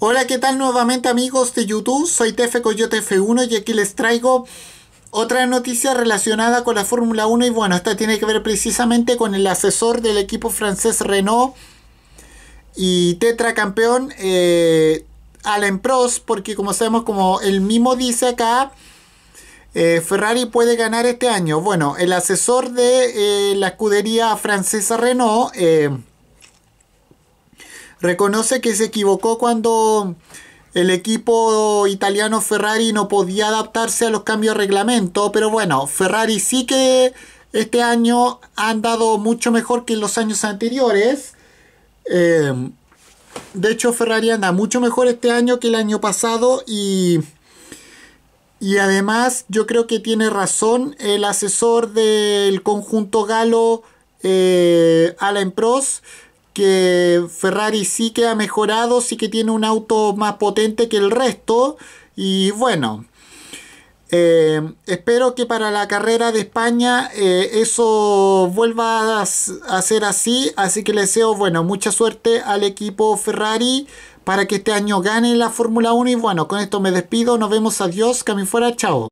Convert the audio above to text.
Hola, ¿qué tal nuevamente amigos de YouTube? Soy TF Coyote F1 y aquí les traigo otra noticia relacionada con la Fórmula 1 y bueno, esta tiene que ver precisamente con el asesor del equipo francés Renault y tetracampeón eh, Alain Prost, porque como sabemos, como el mismo dice acá, eh, Ferrari puede ganar este año. Bueno, el asesor de eh, la escudería francesa Renault eh, Reconoce que se equivocó cuando el equipo italiano Ferrari no podía adaptarse a los cambios de reglamento, pero bueno, Ferrari sí que este año ha andado mucho mejor que en los años anteriores. Eh, de hecho, Ferrari anda mucho mejor este año que el año pasado y, y además yo creo que tiene razón el asesor del conjunto galo, eh, Alain Prost, que Ferrari sí que ha mejorado, sí que tiene un auto más potente que el resto. Y bueno, eh, espero que para la carrera de España eh, eso vuelva a, ser así. Así que le deseo, bueno, mucha suerte al equipo Ferrari para que este año gane la Fórmula 1. Y bueno, con esto me despido. Nos vemos. Adiós. Cami fuera. Chao.